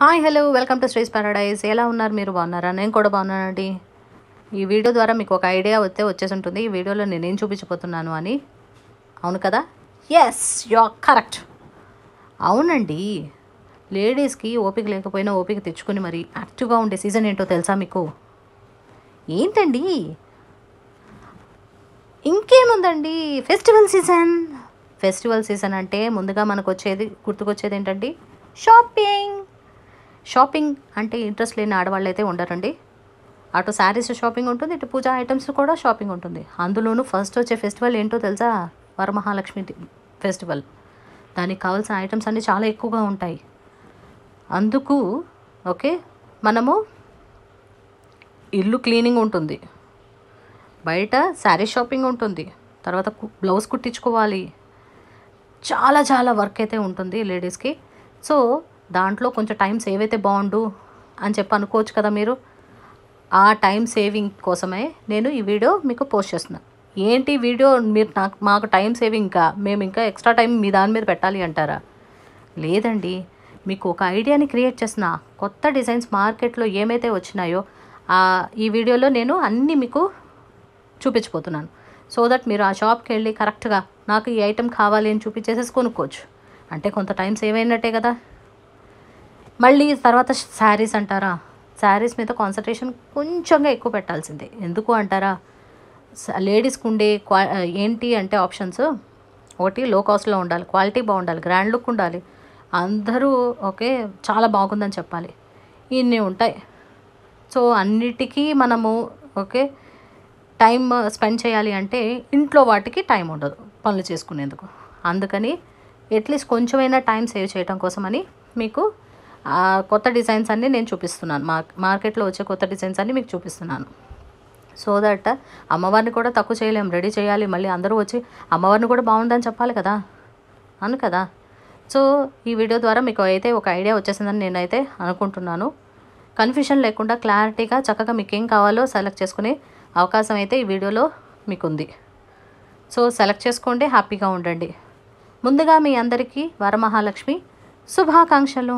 hi hello welcome to స్ట్రీస్ paradise ఎలా ఉన్నారు మీరు బాగున్నారా నేను కూడా బాగున్నానండి ఈ వీడియో ద్వారా మీకు ఒక ఐడియా వస్తే వచ్చేసి ఉంటుంది ఈ వీడియోలో నేనేం చూపించబోతున్నాను అని అవును కదా ఎస్ ఆర్ కరెక్ట్ అవునండి లేడీస్కి ఓపిక లేకపోయినా ఓపిక తెచ్చుకుని మరి యాక్టివ్గా ఉండే సీజన్ ఏంటో తెలుసా మీకు ఏంటండి ఇంకేముందండి ఫెస్టివల్ సీజన్ ఫెస్టివల్ సీజన్ అంటే ముందుగా మనకు వచ్చేది గుర్తుకొచ్చేది ఏంటండి షాపింగ్ షాపింగ్ అంటే ఇంట్రెస్ట్ లేని ఆడవాళ్ళు అయితే ఉండరండి అటు శారీస్ షాపింగ్ ఉంటుంది ఇటు పూజా ఐటమ్స్ కూడా షాపింగ్ ఉంటుంది అందులోనూ ఫస్ట్ వచ్చే ఫెస్టివల్ ఏంటో తెలుసా వరమహాలక్ష్మి ఫెస్టివల్ దానికి కావాల్సిన ఐటమ్స్ అన్నీ చాలా ఎక్కువగా ఉంటాయి అందుకు ఓకే మనము ఇల్లు క్లీనింగ్ ఉంటుంది బయట శారీ షాపింగ్ ఉంటుంది తర్వాత బ్లౌజ్ కుట్టించుకోవాలి చాలా చాలా వర్క్ అయితే ఉంటుంది లేడీస్కి సో దాంట్లో కొంచెం టైం సేవ్ అయితే బాగుండు అని చెప్పి అనుకోవచ్చు కదా మీరు ఆ టైం సేవింగ్ కోసమే నేను ఈ వీడియో మీకు పోస్ట్ చేస్తున్నాను ఏంటి వీడియో మీరు నాకు మాకు టైం సేవింగ్ ఇంకా మేము ఇంకా ఎక్స్ట్రా టైం మీ దాని మీద పెట్టాలి అంటారా లేదండి మీకు ఒక ఐడియాని క్రియేట్ చేసిన కొత్త డిజైన్స్ మార్కెట్లో ఏమైతే వచ్చినాయో ఈ వీడియోలో నేను అన్నీ మీకు చూపించిపోతున్నాను సో దట్ మీరు ఆ షాప్కి వెళ్ళి కరెక్ట్గా నాకు ఈ ఐటెం కావాలి అని చూపించేసేసి కొనుక్కోవచ్చు అంటే కొంత టైం సేవ్ అయినట్టే కదా మళ్ళీ తర్వాత శారీస్ అంటారా శారీస్ మీద కాన్సన్ట్రేషన్ కొంచెంగా ఎక్కువ పెట్టాల్సిందే ఎందుకు అంటారా లేడీస్కి ఉండే క్వా ఏంటి అంటే ఆప్షన్స్ ఒకటి లో కాస్ట్లో ఉండాలి క్వాలిటీ బాగుండాలి గ్రాండ్ లుక్ ఉండాలి అందరూ ఓకే చాలా బాగుందని చెప్పాలి ఇన్ని ఉంటాయి సో అన్నిటికీ మనము ఓకే టైం స్పెండ్ చేయాలి అంటే ఇంట్లో వాటికి టైం ఉండదు పనులు చేసుకునేందుకు అందుకని అట్లీస్ట్ కొంచెమైనా టైం సేవ్ చేయడం కోసమని మీకు కొత్త డిజైన్స్ అన్నీ నేను చూపిస్తున్నాను మార్కెట్లో వచ్చే కొత్త డిజైన్స్ అన్నీ మీకు చూపిస్తున్నాను సో దట్ అమ్మవారిని కూడా తక్కువ చేయలేం రెడీ చేయాలి మళ్ళీ అందరూ వచ్చి అమ్మవారిని కూడా బాగుందని చెప్పాలి కదా అను కదా సో ఈ వీడియో ద్వారా మీకు అయితే ఒక ఐడియా వచ్చేసిందని నేనైతే అనుకుంటున్నాను కన్ఫ్యూషన్ లేకుండా క్లారిటీగా చక్కగా మీకు ఏం కావాలో సెలెక్ట్ చేసుకునే అవకాశం అయితే ఈ వీడియోలో మీకు ఉంది సో సెలెక్ట్ చేసుకోండి హ్యాపీగా ఉండండి ముందుగా మీ అందరికీ వరమహాలక్ష్మి శుభాకాంక్షలు